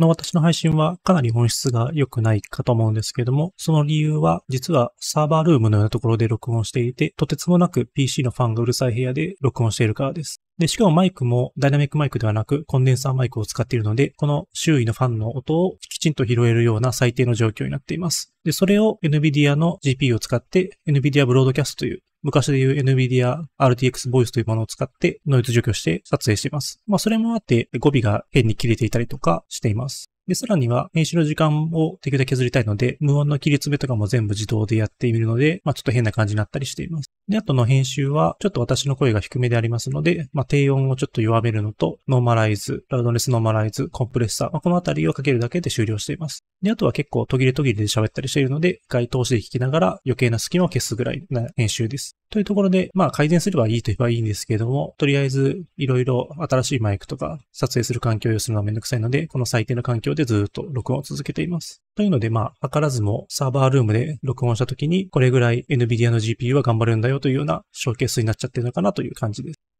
の私の配信はかなり音質が良くないかと思うんですけれども、その理由は実はサーバールームのようなところで録音していて、とてつもなく PC のファンがうるさい部屋で録音しているからです。で、しかもマイクもダイナミックマイクではなくコンデンサーマイクを使っているので、この周囲のファンの音をきちんと拾えるような最低の状況になっています。で、それを NVIDIA の GPU を使って NVIDIA Broadcast という昔で言う NVIDIA RTX Voice というものを使ってノイズ除去して撮影しています。まあそれもあって語尾が変に切れていたりとかしています。で、さらには編集の時間をできるだけ削りたいので無音の切り詰めとかも全部自動でやってみるので、まあちょっと変な感じになったりしています。で、あとの編集は、ちょっと私の声が低めでありますので、まあ、低音をちょっと弱めるのと、ノーマライズ、ラウドネスノーマライズ、コンプレッサー、まあ、このあたりをかけるだけで終了しています。で、あとは結構途切れ途切れで喋ったりしているので、一回通しで聞きながら余計な隙間を消すぐらいな編集です。というところで、まあ改善すればいいと言えばいいんですけれども、とりあえずいろいろ新しいマイクとか撮影する環境を用するのはめんどくさいので、この最低の環境でずっと録音を続けています。というので、まあ、わからずもサーバールームで録音した時に、これぐらい NVIDIA の GPU は頑張るんだよというようなショーケースになっちゃってるのかなという感じです。